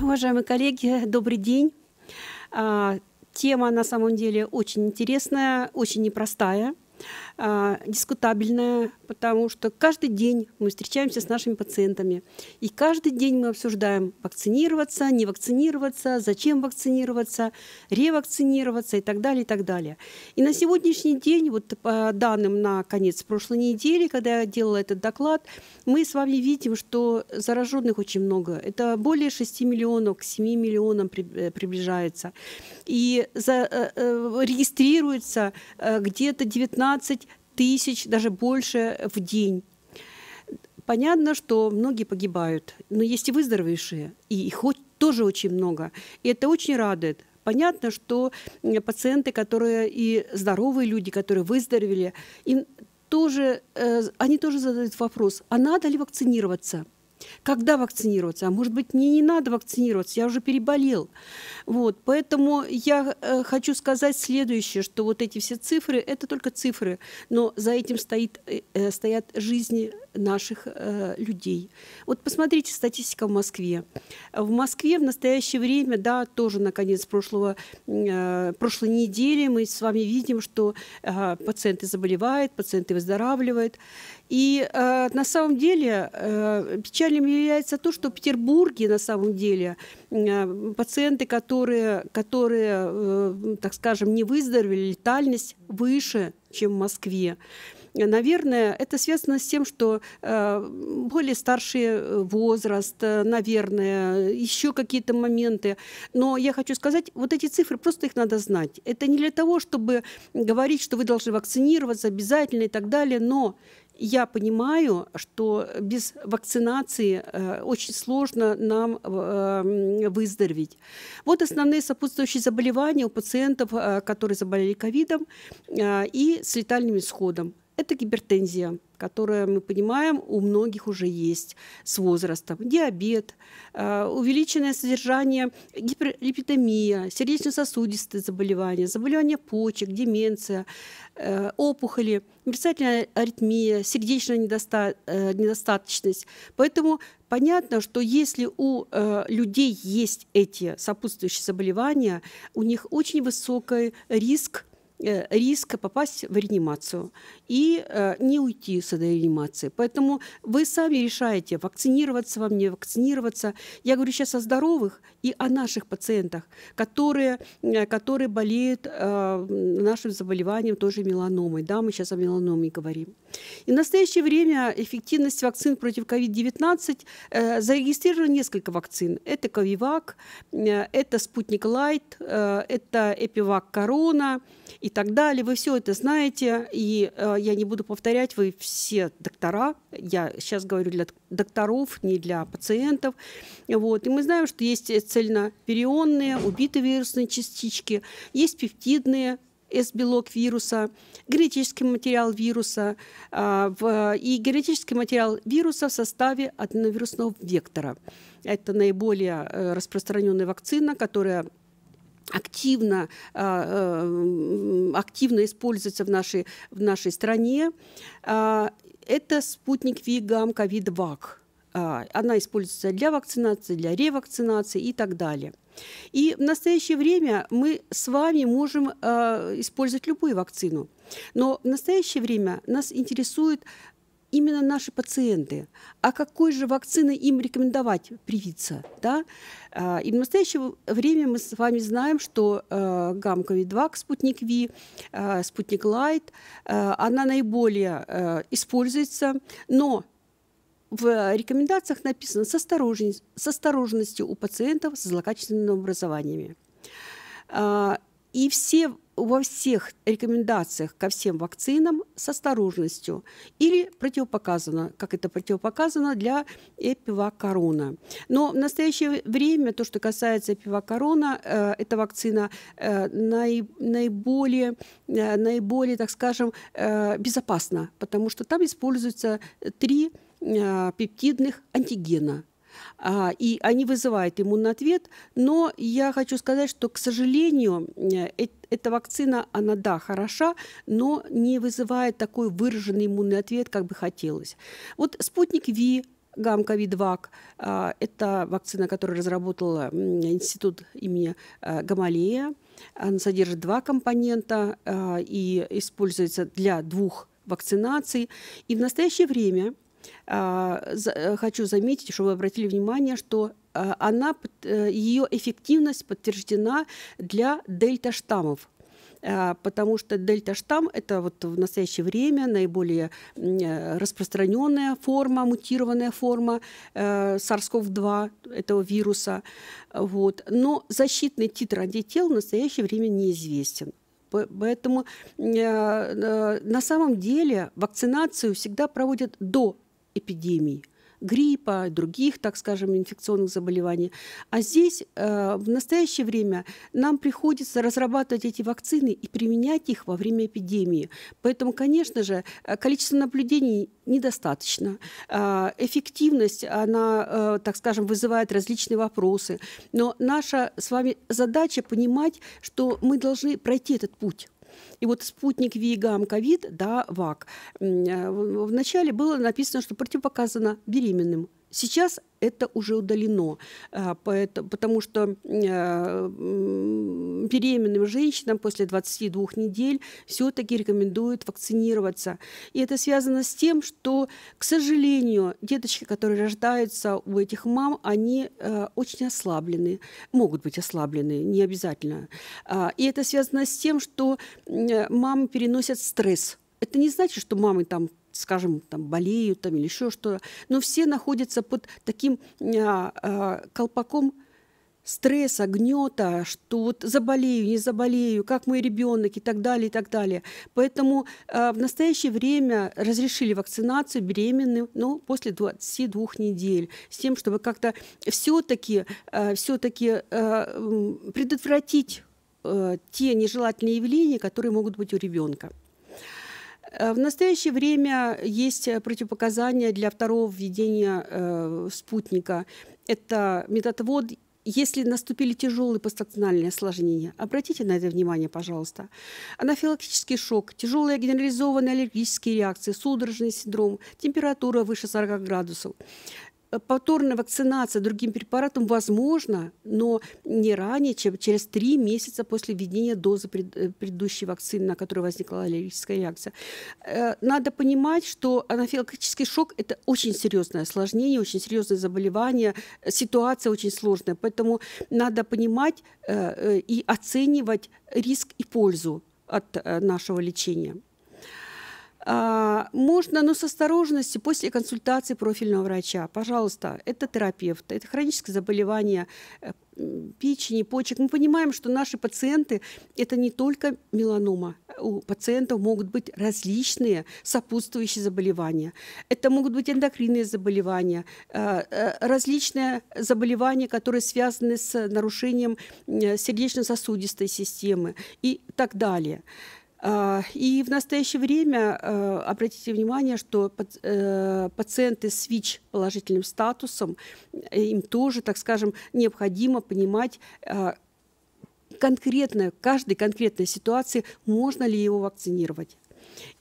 Уважаемые коллеги, добрый день. А, тема на самом деле очень интересная, очень непростая а, дискутабельная, потому что каждый день мы встречаемся с нашими пациентами. И каждый день мы обсуждаем вакцинироваться, не вакцинироваться, зачем вакцинироваться, ревакцинироваться и так далее, и так далее. И на сегодняшний день, вот по а, данным на конец прошлой недели, когда я делала этот доклад, мы с вами видим, что зараженных очень много. Это более 6 миллионов, к 7 миллионам э, приближается. И за, э, э, регистрируется где-то 19 тысяч, даже больше э, в день. Понятно, что многие погибают, но есть и выздоровевшие, и их тоже очень много. И это очень радует. Понятно, что пациенты, которые и здоровые люди, которые выздоровели, им тоже, э, они тоже задают вопрос, а надо ли вакцинироваться? Когда вакцинироваться? А может быть, мне не надо вакцинироваться, я уже переболел. Вот, поэтому я э, хочу сказать следующее, что вот эти все цифры, это только цифры, но за этим стоит, э, э, стоят жизни наших людей. Вот посмотрите статистика в Москве. В Москве в настоящее время, да, тоже наконец конец прошлого, прошлой недели мы с вами видим, что пациенты заболевают, пациенты выздоравливают. И э, на самом деле э, печальным является то, что в Петербурге на самом деле э, пациенты, которые, которые э, так скажем, не выздоровели, летальность выше, чем в Москве наверное, это связано с тем, что э, более старший э, возраст, э, наверное, еще какие-то моменты. Но я хочу сказать, вот эти цифры, просто их надо знать. Это не для того, чтобы говорить, что вы должны вакцинироваться обязательно и так далее, но я понимаю, что без вакцинации э, очень сложно нам э, выздороветь. Вот основные сопутствующие заболевания у пациентов, э, которые заболели ковидом и с летальным исходом. Это гипертензия, которая, мы понимаем, у многих уже есть с возрастом. Диабет, э, увеличенное содержание, гиперлипидемия, сердечно-сосудистые заболевания, заболевания почек, деменция, э, опухоли, мерцательная аритмия, сердечная э, недостаточность. Поэтому понятно, что если у людей есть эти сопутствующие заболевания, у них очень высокий риск Э, Риск попасть в реанимацию и э, не уйти с этой реанимации. Поэтому вы сами решаете, вакцинироваться вам, не вакцинироваться. Я говорю сейчас о здоровых и о наших пациентах, которые, э, которые болеют нашим заболеванием, тоже меланомой. Да, мы сейчас о меланоме говорим. И в настоящее время эффективность вакцин против COVID-19 э, зарегистрировано несколько вакцин. Это Ковивак, э, это Спутник Лайт, э, это Эпивак Корона и так далее. Вы все это знаете, и э, я не буду повторять, вы все доктора, я сейчас говорю для докторов, не для пациентов. Вот. И мы знаем, что есть э, цельноперионные, убитые вирусные частички, есть пептидные S-белок вируса, генетический материал вируса а, и генетический материал вируса в составе аденовирусного вектора. Это наиболее э, распространенная вакцина, которая активно, а, э, активно используется в нашей, в нашей стране. А, это спутник ВИГАМ ковид Она используется для вакцинации, для ревакцинации и так далее. И в настоящее время мы с вами можем э, использовать любую вакцину. Но в настоящее время нас интересует именно наши пациенты. А какой же вакцины им рекомендовать привиться? Да? Э, и в настоящее время мы с вами знаем, что э, гамкови-2, спутник Ви, э, спутник Лайт, она наиболее используется, но в рекомендациях написано с, осторожность, с осторожностью у пациентов с злокачественными образованиями. А, и все, во всех рекомендациях ко всем вакцинам с осторожностью или противопоказано, как это противопоказано для эпивакорона. Но в настоящее время то, что касается эпивакорона, э, эта вакцина э, наи, наиболее, э, наиболее, так скажем, э, безопасна, потому что там используются три Э, пептидных антигена. А, и они вызывают иммунный ответ, но я хочу сказать, что, к сожалению, э, э, эта вакцина, она, да, хороша, но не вызывает такой выраженный иммунный ответ, как бы хотелось. Вот спутник Ви, ВИДВАК Это вакцина, которую разработал институт имени Гамалея. Она содержит два компонента и используется для двух вакцинаций. И в настоящее время а, э, хочу заметить, чтобы вы обратили внимание, что э, она, э, ее эффективность подтверждена для дельта-штаммов а, потому что дельта-штамм – это вот в настоящее время наиболее распространенная форма, мутированная форма SARS-CoV-2 этого вируса. Вот. Но защитный титр антител в настоящее время неизвестен. Поэтому на самом деле вакцинацию всегда проводят до эпидемий гриппа, других, так скажем, инфекционных заболеваний. А здесь э, в настоящее время нам приходится разрабатывать эти вакцины и применять их во время эпидемии. Поэтому, конечно же, э, количество наблюдений недостаточно. Э, эффективность, она, э, так скажем, вызывает различные вопросы. Но наша с вами задача понимать, что мы должны пройти этот путь и вот спутник ВИГАм ковид, да, ВАК. Э, Вначале было написано, что противопоказано беременным. Сейчас это уже удалено, а, потому что э, беременным женщинам после 22 недель все-таки рекомендуют вакцинироваться. И это связано с тем, что, к сожалению, деточки, которые рождаются у этих мам, они э, очень ослаблены, могут быть ослаблены, не обязательно. А, и это связано с тем, что мамы переносят стресс это не значит, что мамы там скажем, там, болеют там, или еще что-то, но все находятся под таким а, а, колпаком стресса, гнета, что вот заболею, не заболею, как мой ребенок и так далее, и так далее. Поэтому э, в настоящее время разрешили вакцинацию беременным, но после 22 недель, с тем, чтобы как-то все-таки э, все-таки э, предотвратить э, те нежелательные явления, которые могут быть у ребенка. Э, в настоящее время есть э, противопоказания для второго введения э, спутника. Это метатвод если наступили тяжелые постакциональные осложнения, обратите на это внимание, пожалуйста. Анафилактический шок, тяжелые генерализованные аллергические реакции, судорожный синдром, температура выше 40 градусов повторная вакцинация другим препаратом возможна, но не ранее, чем через три месяца после введения дозы э, предыдущей вакцины, на которой возникла аллергическая реакция. Э, надо понимать, что анафилактический шок – это очень серьезное осложнение, очень серьезное заболевание, ситуация очень сложная, поэтому надо понимать э, и оценивать риск и пользу от нашего лечения. А, можно, но с осторожностью, после консультации профильного врача. Пожалуйста, это терапевт, это хроническое заболевание э, печени, почек. Мы понимаем, что наши пациенты – это не только меланома. У пациентов могут быть различные сопутствующие заболевания. Это могут быть эндокринные заболевания, э, э, различные заболевания, которые связаны с нарушением сердечно-сосудистой системы и так далее. А, и в настоящее время э, обратите внимание, что э, пациенты с ВИЧ положительным статусом, э, им тоже, так скажем, необходимо понимать, а, конкретно, каждой конкретной ситуации, можно ли его вакцинировать.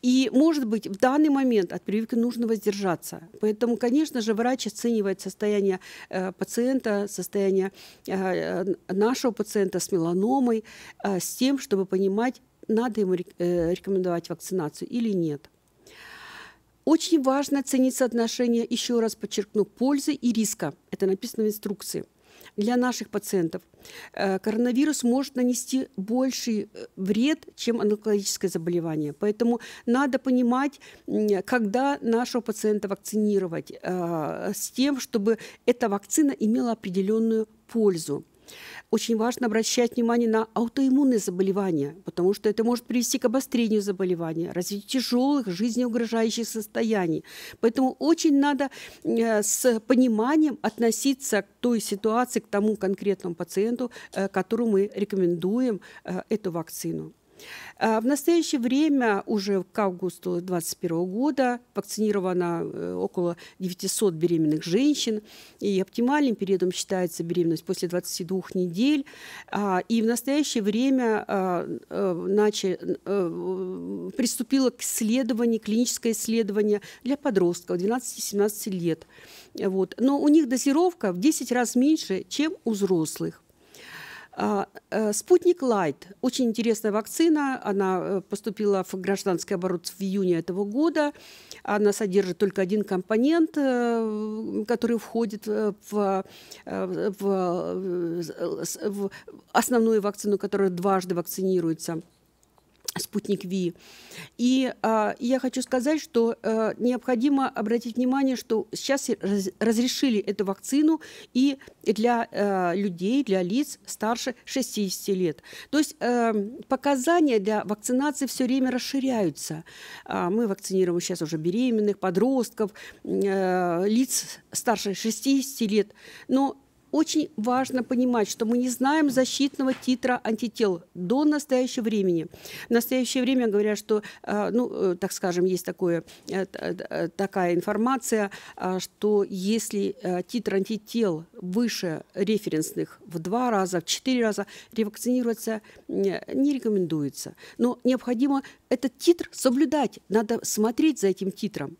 И, может быть, в данный момент от прививки нужно воздержаться. Поэтому, конечно же, врач оценивает состояние э, пациента, состояние э, нашего пациента с меланомой, э, с тем, чтобы понимать, надо ему э, рекомендовать вакцинацию или нет. Очень важно ценить соотношение, еще раз подчеркну, пользы и риска. Это написано в инструкции. Для наших пациентов э, коронавирус может нанести больший э, вред, чем онкологическое заболевание. Поэтому надо понимать, когда нашего пациента вакцинировать, с тем, чтобы эта вакцина имела определенную пользу. Очень важно обращать внимание на аутоиммунные заболевания, потому что это может привести к обострению заболевания, развитию тяжелых жизнеугрожающих состояний. Поэтому очень надо э, с пониманием относиться к той ситуации, к тому конкретному пациенту, э, которому мы рекомендуем э, эту вакцину. Э, в настоящее время уже к августу 2021 года вакцинировано э, около 900 беременных женщин, и оптимальным периодом считается беременность после 22 недель. А, и в настоящее время э, начали приступило к исследованию, клиническое исследование для подростков 12-17 лет. Вот. Но у них дозировка в 10 раз меньше, чем у взрослых. А, э, Спутник Лайт. Очень интересная вакцина. Она э, поступила в гражданский оборот в июне этого года. Она содержит только один компонент, э, который входит в, в, в основную вакцину, которая дважды вакцинируется – спутник Ви. И, э, я хочу сказать, что э, необходимо обратить внимание, что сейчас разрешили эту вакцину и для э, людей, для лиц старше 60 лет. То есть э, показания для вакцинации все время расширяются. Э, мы вакцинируем сейчас уже беременных, подростков, э, лиц старше 60 лет. Но очень важно понимать, что мы не знаем защитного титра антител до настоящего времени. В настоящее время говорят, что, э, ну, э, так скажем, есть такое, э, такая информация, что если титр антител выше референсных в два раза, в четыре раза, ревакцинироваться не рекомендуется. Но необходимо этот титр соблюдать, надо смотреть за этим титром.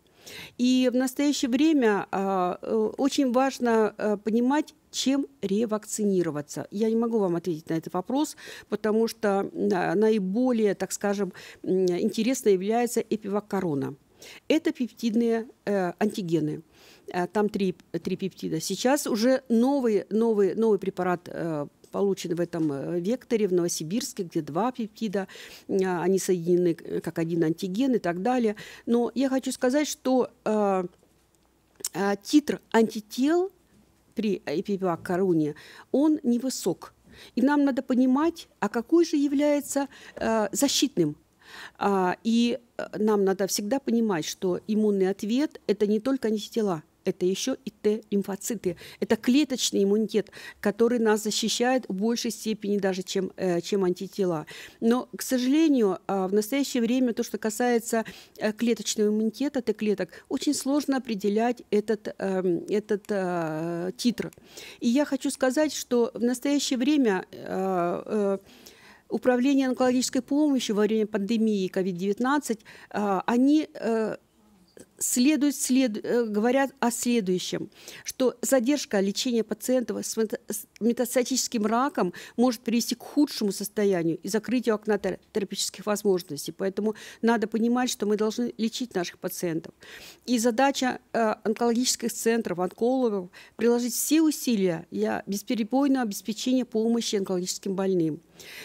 И в настоящее время а, э, очень важно э, понимать, чем ревакцинироваться? Я не могу вам ответить на этот вопрос, потому что а, наиболее, так скажем, интересно является эпиваккарона. Это пептидные э, антигены. Э, там три, три пептида. Сейчас уже новый, новый, новый препарат э, получен в этом э, векторе, в Новосибирске, где два пептида, э, они соединены э, как один антиген и так далее. Но я хочу сказать, что титр антител при эпивакаруне, он невысок. И нам надо понимать, а какой же является э, защитным. А, и нам надо всегда понимать, что иммунный ответ – это не только антитела – это еще и Т-лимфоциты. Это клеточный иммунитет, который нас защищает в большей степени даже, чем, э, чем антитела. Но, к сожалению, а, в настоящее время то, что касается э, клеточного иммунитета, Т-клеток, очень сложно определять этот, эм, этот э, титр. И я хочу сказать, что в настоящее время Управление онкологической помощью во время пандемии COVID-19, они следует, след, э, говорят о следующем, что задержка лечения пациентов с метастатическим раком может привести к худшему состоянию и закрытию окна терапевтических возможностей. Поэтому надо понимать, что мы должны лечить наших пациентов. И задача э, онкологических центров, онкологов – приложить все усилия для бесперебойного обеспечения помощи онкологическим больным.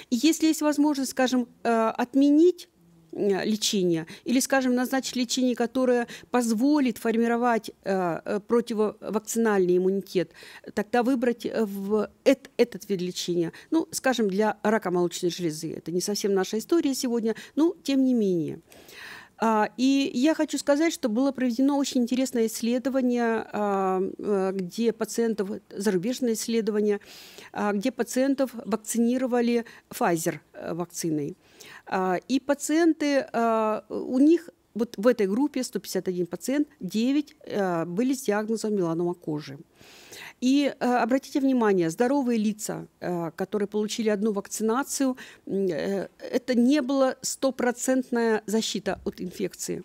И если есть возможность, скажем, э, отменить Э, лечения или, скажем, назначить лечение, которое позволит формировать э, э, противовакцинальный иммунитет, тогда выбрать в этот вид лечения. Ну, скажем, для рака молочной железы. Это не совсем наша история сегодня, но тем не менее. А, и я хочу сказать, что было проведено очень интересное исследование, а, где пациентов, зарубежное исследование, а, где пациентов вакцинировали Pfizer вакциной. А, и пациенты, а, у них вот в этой группе 151 пациент, 9 а, были с диагнозом меланома кожи. И э, обратите внимание, здоровые лица, э, которые получили одну вакцинацию, э, это не была стопроцентная защита от инфекции.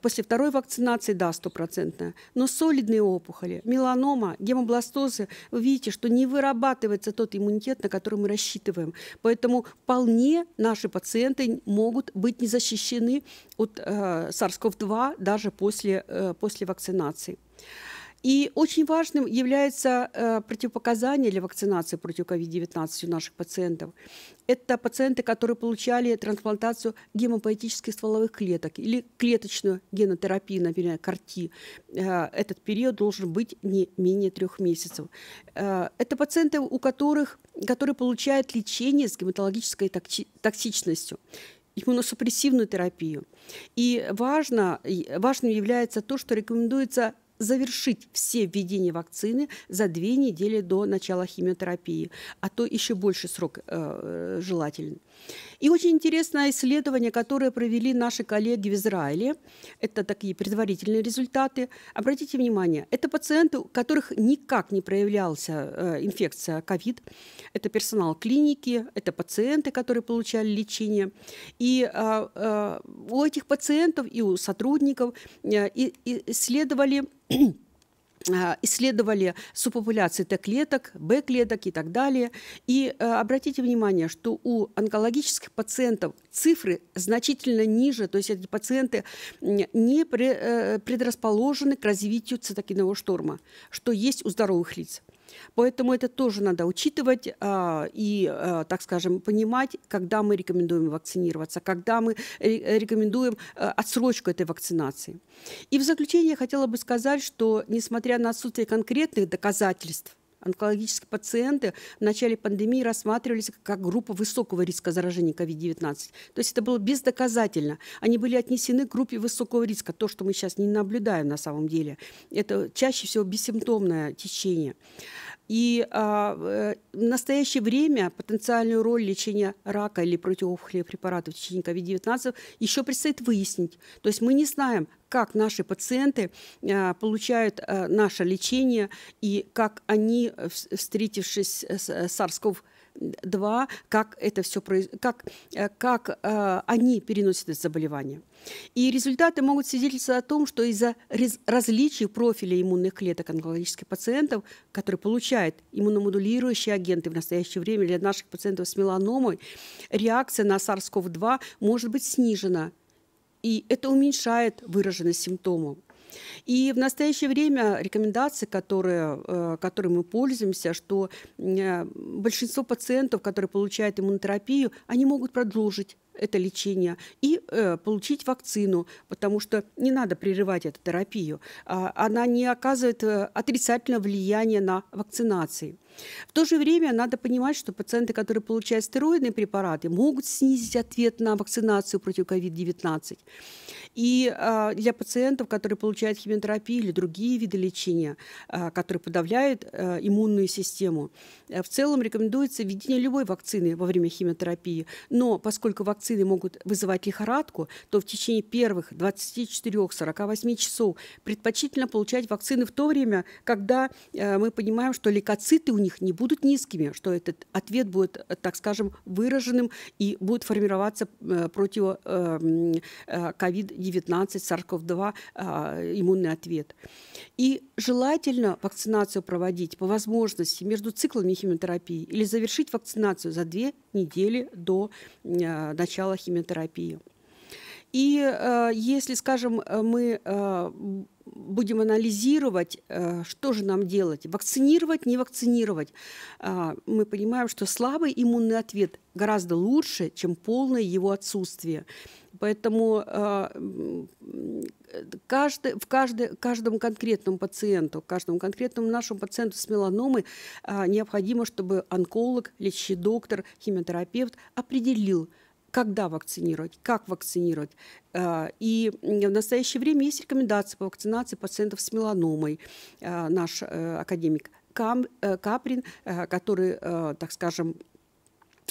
После второй вакцинации, да, стопроцентная. Но солидные опухоли, меланома, гемобластозы, вы видите, что не вырабатывается тот иммунитет, на который мы рассчитываем. Поэтому вполне наши пациенты могут быть не защищены от SARS-CoV-2 даже после, после вакцинации. И очень важным является э, противопоказание для вакцинации против COVID-19 у наших пациентов. Это пациенты, которые получали трансплантацию гемопоэтических стволовых клеток или клеточную генотерапию, например, карти. Э, этот период должен быть не менее трех месяцев. Э, это пациенты, у которых, которые получают лечение с гематологической токси токсичностью иммуносупрессивную терапию. И важно, важным является то, что рекомендуется завершить все введения вакцины за две недели до начала химиотерапии, а то еще больше срок э, желателен. И очень интересное исследование, которое провели наши коллеги в Израиле. Это такие предварительные результаты. Обратите внимание, это пациенты, у которых никак не проявлялся э, инфекция COVID. А это персонал клиники, это пациенты, которые получали лечение. И э, э, у этих пациентов и у сотрудников э, и, исследовали А, исследовали супопуляции Т-клеток, Б-клеток и так далее. И э, обратите внимание, что у онкологических пациентов цифры значительно ниже, то есть эти пациенты не э, предрасположены к развитию цитокинового шторма, что есть у здоровых лиц. Поэтому это тоже надо учитывать а, и, а, так скажем, понимать, когда мы рекомендуем вакцинироваться, когда мы рекомендуем а, отсрочку этой вакцинации. И в заключение я хотела бы сказать, что несмотря на отсутствие конкретных доказательств, онкологические пациенты в начале пандемии рассматривались как группа высокого риска заражения COVID-19. То есть это было бездоказательно. Они были отнесены к группе высокого риска, то, что мы сейчас не наблюдаем на самом деле. Это чаще всего бессимптомное течение. И а, э, в настоящее время потенциальную роль лечения рака или противоопухолевых препаратов в течение COVID-19 еще предстоит выяснить. То есть мы не знаем, как наши пациенты а, получают а, наше лечение и как они, встретившись с SARS-CoV-2, два, как это все как, э, как э, они переносят это заболевание. И результаты могут свидетельствовать о том, что из-за различий профиля иммунных клеток онкологических пациентов, которые получают иммуномодулирующие агенты в настоящее время для наших пациентов с меланомой, реакция на SARS-CoV-2 может быть снижена. И это уменьшает выраженность симптомов. И в настоящее время рекомендации, которые, э, которые мы пользуемся, что э, большинство пациентов, которые получают иммунотерапию, они могут продолжить это лечение и э, получить вакцину, потому что не надо прерывать эту терапию. А, она не оказывает э, отрицательного влияния на вакцинации. В то же время надо понимать, что пациенты, которые получают стероидные препараты, могут снизить ответ на вакцинацию против COVID-19. И а, для пациентов, которые получают химиотерапию или другие виды лечения, а, которые подавляют э, иммунную систему, э, в целом рекомендуется введение любой вакцины во время химиотерапии. Но поскольку вакцины могут вызывать лихорадку, то в течение первых 24-48 часов предпочтительно получать вакцины в то время, когда э, мы понимаем, что лейкоциты у них не будут низкими, что этот ответ будет, так скажем, выраженным и будет формироваться э, против COVID-19, эм, SARS-CoV-2 э, э, иммунный ответ. И желательно вакцинацию проводить по возможности между циклами химиотерапии или завершить вакцинацию за две недели до начала химиотерапии. И э, если, скажем, мы э, будем анализировать, э, что же нам делать, вакцинировать, не вакцинировать, а, мы понимаем, что слабый иммунный ответ гораздо лучше, чем полное его отсутствие. Поэтому э, каждый, в каждый, каждому конкретному пациенту, каждому конкретному нашему пациенту с меланомой э, необходимо, чтобы онколог, лечащий доктор, химиотерапевт определил, когда вакцинировать, как вакцинировать. А, и в настоящее время есть рекомендации по вакцинации пациентов с меланомой, а, наш э, академик э, Каприн, э, который, так скажем,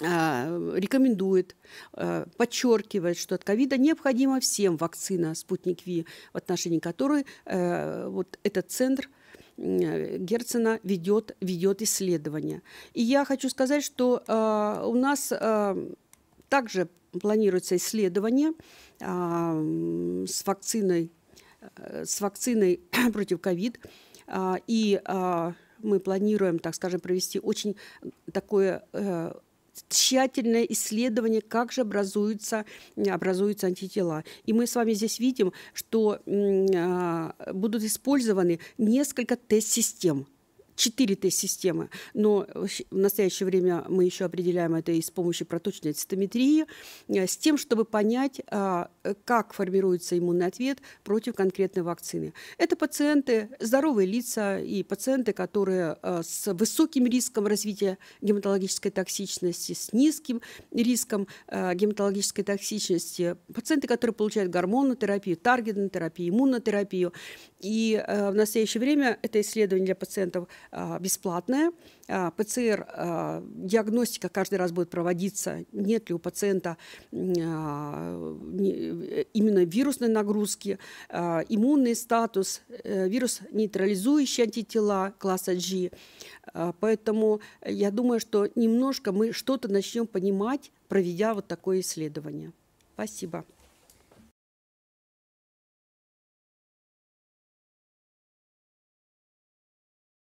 рекомендует, подчеркивает, что от ковида необходима всем вакцина «Спутник Ви», в отношении которой вот этот центр Герцена ведет, ведет исследование. И я хочу сказать, что у нас также планируется исследование а, с вакциной, э, с вакциной против ковид. А, и а, мы планируем, так скажем, провести очень такое э, тщательное исследование, как же образуются, образуются антитела. И мы с вами здесь видим, что будут использованы несколько тест-систем 4 тест-системы, но в настоящее время мы еще определяем это и с помощью проточной цитометрии, э, с тем, чтобы понять, а, э, как формируется иммунный ответ против конкретной вакцины. Это пациенты, здоровые лица и пациенты, которые э, с высоким риском развития гематологической токсичности, с низким риском гематологической токсичности, пациенты, которые получают гормонотерапию, таргетную терапию, иммунотерапию. И в настоящее время это исследование для пациентов – а, бесплатная. А, ПЦР-диагностика а, каждый раз будет проводиться, нет ли у пациента именно вирусной нагрузки, иммунный статус, э, вирус нейтрализующие антитела класса G. Поэтому я думаю, что немножко мы что-то начнем понимать, проведя вот такое исследование. Спасибо.